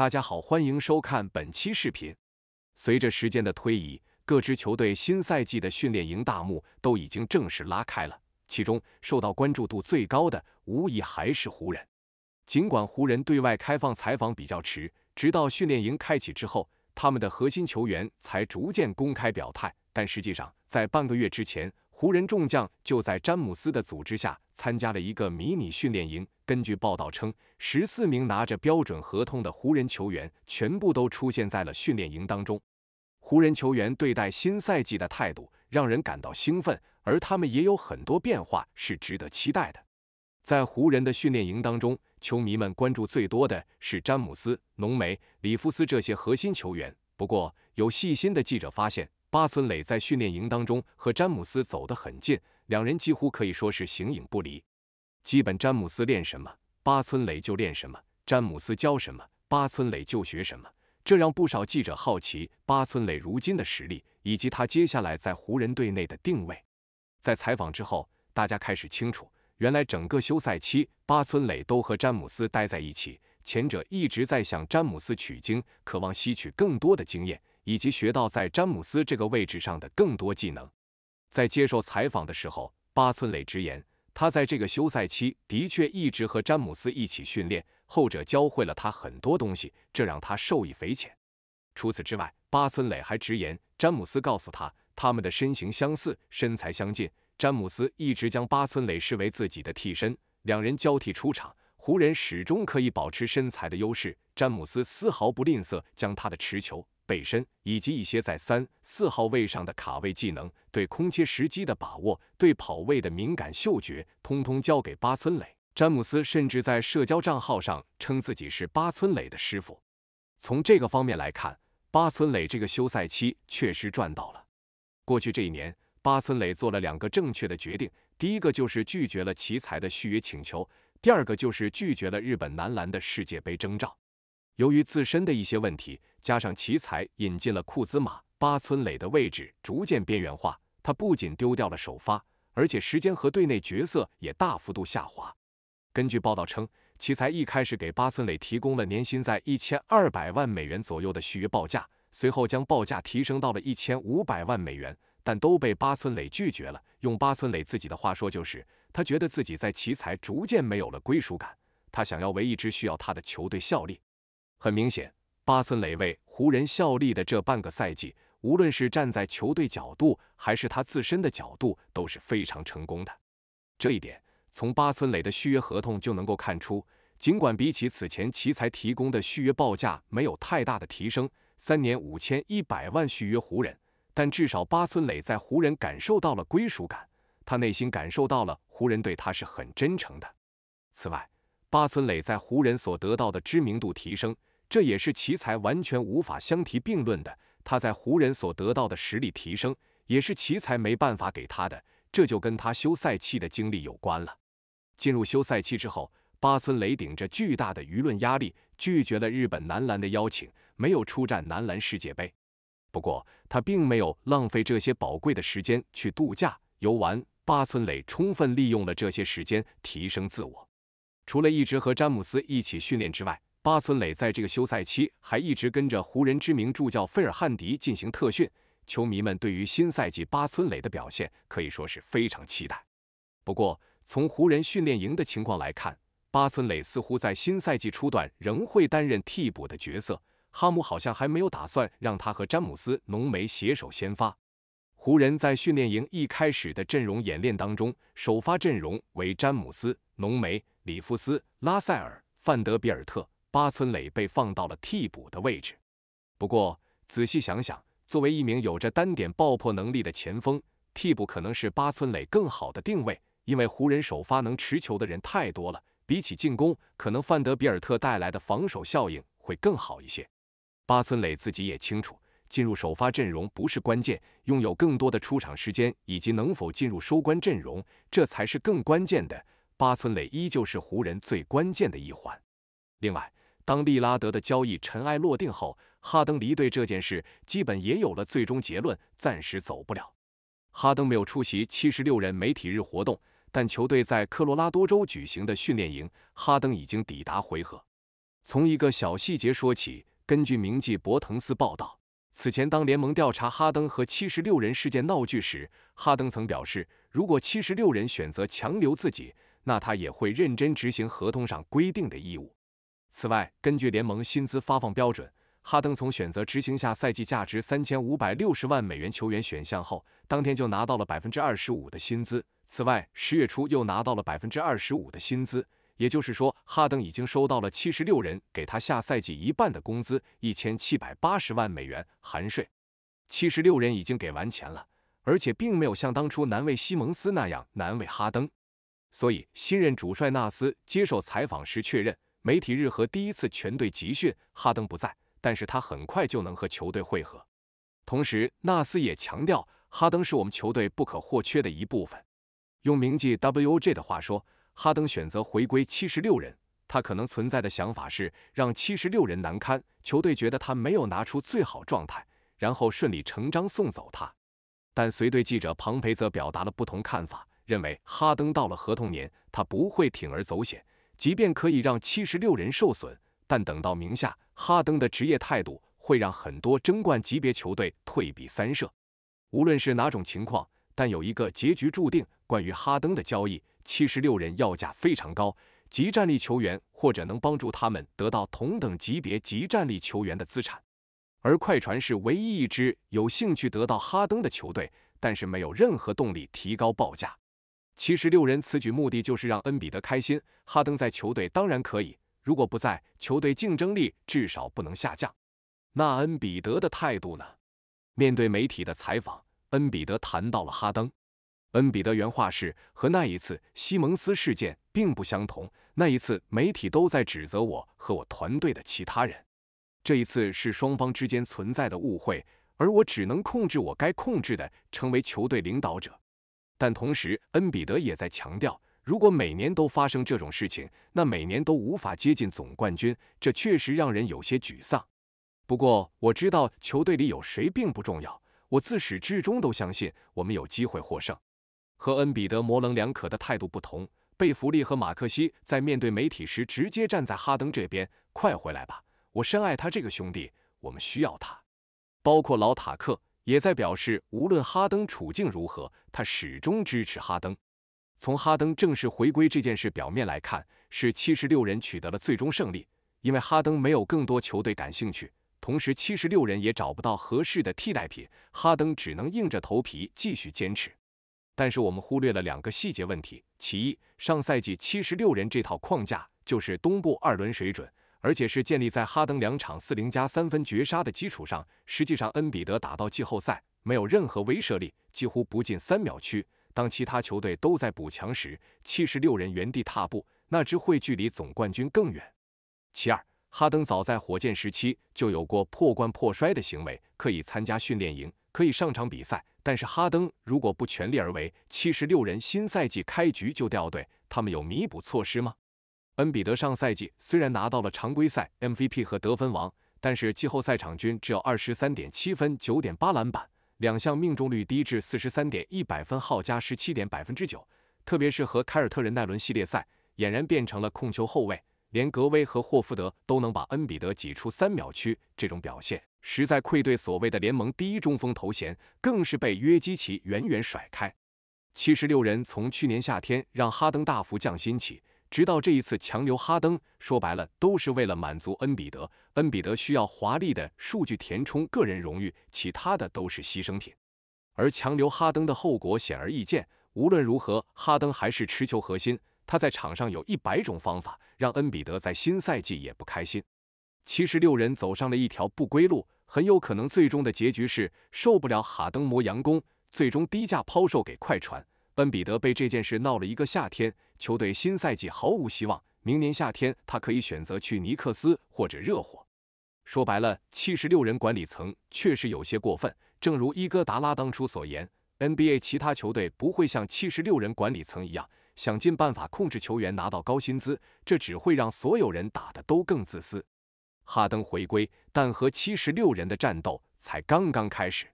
大家好，欢迎收看本期视频。随着时间的推移，各支球队新赛季的训练营大幕都已经正式拉开了。其中受到关注度最高的，无疑还是湖人。尽管湖人对外开放采访比较迟，直到训练营开启之后，他们的核心球员才逐渐公开表态。但实际上，在半个月之前，湖人众将就在詹姆斯的组织下。参加了一个迷你训练营。根据报道称，十四名拿着标准合同的湖人球员全部都出现在了训练营当中。湖人球员对待新赛季的态度让人感到兴奋，而他们也有很多变化是值得期待的。在湖人的训练营当中，球迷们关注最多的是詹姆斯、浓眉、里夫斯这些核心球员。不过，有细心的记者发现，巴森磊在训练营当中和詹姆斯走得很近。两人几乎可以说是形影不离，基本詹姆斯练什么，巴村磊就练什么；詹姆斯教什么，巴村磊就学什么。这让不少记者好奇巴村磊如今的实力，以及他接下来在湖人队内的定位。在采访之后，大家开始清楚，原来整个休赛期巴村磊都和詹姆斯待在一起，前者一直在向詹姆斯取经，渴望吸取更多的经验，以及学到在詹姆斯这个位置上的更多技能。在接受采访的时候，巴村磊直言，他在这个休赛期的确一直和詹姆斯一起训练，后者教会了他很多东西，这让他受益匪浅。除此之外，巴村磊还直言，詹姆斯告诉他，他们的身形相似，身材相近，詹姆斯一直将巴村磊视为自己的替身，两人交替出场，湖人始终可以保持身材的优势。詹姆斯丝毫不吝啬将他的持球。背身以及一些在三、四号位上的卡位技能，对空切时机的把握，对跑位的敏感嗅觉，通通交给八村垒。詹姆斯甚至在社交账号上称自己是八村垒的师傅。从这个方面来看，八村垒这个休赛期确实赚到了。过去这一年，八村垒做了两个正确的决定：第一个就是拒绝了奇才的续约请求；第二个就是拒绝了日本男篮的世界杯征召。由于自身的一些问题，加上奇才引进了库兹马，巴村磊的位置逐渐边缘化。他不仅丢掉了首发，而且时间和队内角色也大幅度下滑。根据报道称，奇才一开始给巴村磊提供了年薪在一千二百万美元左右的续约报价，随后将报价提升到了一千五百万美元，但都被巴村磊拒绝了。用巴村磊自己的话说，就是他觉得自己在奇才逐渐没有了归属感，他想要为一支需要他的球队效力。很明显，巴森雷为湖人效力的这半个赛季，无论是站在球队角度，还是他自身的角度，都是非常成功的。这一点从巴森雷的续约合同就能够看出。尽管比起此前奇才提供的续约报价没有太大的提升，三年五千一百万续约湖人，但至少巴森雷在湖人感受到了归属感，他内心感受到了湖人对他是很真诚的。此外，巴森雷在湖人所得到的知名度提升。这也是奇才完全无法相提并论的。他在湖人所得到的实力提升，也是奇才没办法给他的。这就跟他休赛期的经历有关了。进入休赛期之后，八村雷顶着巨大的舆论压力，拒绝了日本男篮的邀请，没有出战男篮世界杯。不过，他并没有浪费这些宝贵的时间去度假游玩。八村雷充分利用了这些时间，提升自我。除了一直和詹姆斯一起训练之外，巴村磊在这个休赛期还一直跟着湖人知名助教费尔汉迪进行特训，球迷们对于新赛季巴村磊的表现可以说是非常期待。不过，从湖人训练营的情况来看，巴村磊似乎在新赛季初段仍会担任替补的角色。哈姆好像还没有打算让他和詹姆斯、浓眉携手先发。湖人在训练营一开始的阵容演练当中，首发阵容为詹姆斯、浓眉、里夫斯、拉塞尔、范德比尔特。巴村磊被放到了替补的位置，不过仔细想想，作为一名有着单点爆破能力的前锋，替补可能是巴村磊更好的定位。因为湖人首发能持球的人太多了，比起进攻，可能范德比尔特带来的防守效应会更好一些。巴村磊自己也清楚，进入首发阵容不是关键，拥有更多的出场时间以及能否进入收官阵容，这才是更关键的。巴村磊依旧是湖人最关键的一环。另外。当利拉德的交易尘埃落定后，哈登离队这件事基本也有了最终结论，暂时走不了。哈登没有出席七十六人媒体日活动，但球队在科罗拉多州举行的训练营，哈登已经抵达回合。从一个小细节说起，根据名记博滕斯报道，此前当联盟调查哈登和七十六人事件闹剧时，哈登曾表示，如果七十六人选择强留自己，那他也会认真执行合同上规定的义务。此外，根据联盟薪资发放标准，哈登从选择执行下赛季价值三千五百六十万美元球员选项后，当天就拿到了百分之二十五的薪资。此外，十月初又拿到了百分之二十五的薪资，也就是说，哈登已经收到了七十六人给他下赛季一半的工资，一千七百八十万美元含税。七十六人已经给完钱了，而且并没有像当初难为西蒙斯那样难为哈登。所以，新任主帅纳斯接受采访时确认。媒体日和第一次全队集训，哈登不在，但是他很快就能和球队汇合。同时，纳斯也强调，哈登是我们球队不可或缺的一部分。用名记 Woj 的话说，哈登选择回归七十六人，他可能存在的想法是让七十六人难堪，球队觉得他没有拿出最好状态，然后顺理成章送走他。但随队记者庞培则表达了不同看法，认为哈登到了合同年，他不会铤而走险。即便可以让七十六人受损，但等到明夏，哈登的职业态度会让很多争冠级别球队退避三舍。无论是哪种情况，但有一个结局注定：关于哈登的交易，七十六人要价非常高，即战力球员或者能帮助他们得到同等级别即战力球员的资产。而快船是唯一一支有兴趣得到哈登的球队，但是没有任何动力提高报价。其实六人此举目的就是让恩比德开心。哈登在球队当然可以，如果不在球队，竞争力至少不能下降。那恩比德的态度呢？面对媒体的采访，恩比德谈到了哈登。恩比德原话是：“和那一次西蒙斯事件并不相同，那一次媒体都在指责我和我团队的其他人，这一次是双方之间存在的误会，而我只能控制我该控制的，成为球队领导者。”但同时，恩比德也在强调，如果每年都发生这种事情，那每年都无法接近总冠军，这确实让人有些沮丧。不过，我知道球队里有谁并不重要，我自始至终都相信我们有机会获胜。和恩比德模棱两可的态度不同，贝弗利和马克西在面对媒体时直接站在哈登这边：“快回来吧，我深爱他这个兄弟，我们需要他，包括老塔克。”也在表示，无论哈登处境如何，他始终支持哈登。从哈登正式回归这件事表面来看，是七十六人取得了最终胜利，因为哈登没有更多球队感兴趣，同时七十六人也找不到合适的替代品，哈登只能硬着头皮继续坚持。但是我们忽略了两个细节问题：其一，上赛季七十六人这套框架就是东部二轮水准。而且是建立在哈登两场四零加三分绝杀的基础上。实际上，恩比德打到季后赛没有任何威慑力，几乎不进三秒区。当其他球队都在补强时，七十六人原地踏步，那只会距离总冠军更远。其二，哈登早在火箭时期就有过破罐破摔的行为，可以参加训练营，可以上场比赛。但是哈登如果不全力而为，七十六人新赛季开局就掉队，他们有弥补措施吗？恩比德上赛季虽然拿到了常规赛 MVP 和得分王，但是季后赛场均只有二十三点七分、九点八篮板，两项命中率低至四十三点一百分号加十七点百分之九。特别是和凯尔特人那轮系列赛，俨然变成了控球后卫，连格威和霍福德都能把恩比德挤出三秒区，这种表现实在愧对所谓的联盟第一中锋头衔，更是被约基奇远远甩开。七十六人从去年夏天让哈登大幅降薪起。直到这一次强留哈登，说白了都是为了满足恩比德。恩比德需要华丽的数据填充个人荣誉，其他的都是牺牲品。而强留哈登的后果显而易见，无论如何，哈登还是持球核心。他在场上有一百种方法让恩比德在新赛季也不开心。七十六人走上了一条不归路，很有可能最终的结局是受不了哈登磨洋工，最终低价抛售给快船。恩比德被这件事闹了一个夏天，球队新赛季毫无希望。明年夏天他可以选择去尼克斯或者热火。说白了，七十六人管理层确实有些过分。正如伊戈达拉当初所言，NBA 其他球队不会像七十六人管理层一样，想尽办法控制球员拿到高薪资，这只会让所有人打得都更自私。哈登回归，但和七十六人的战斗才刚刚开始。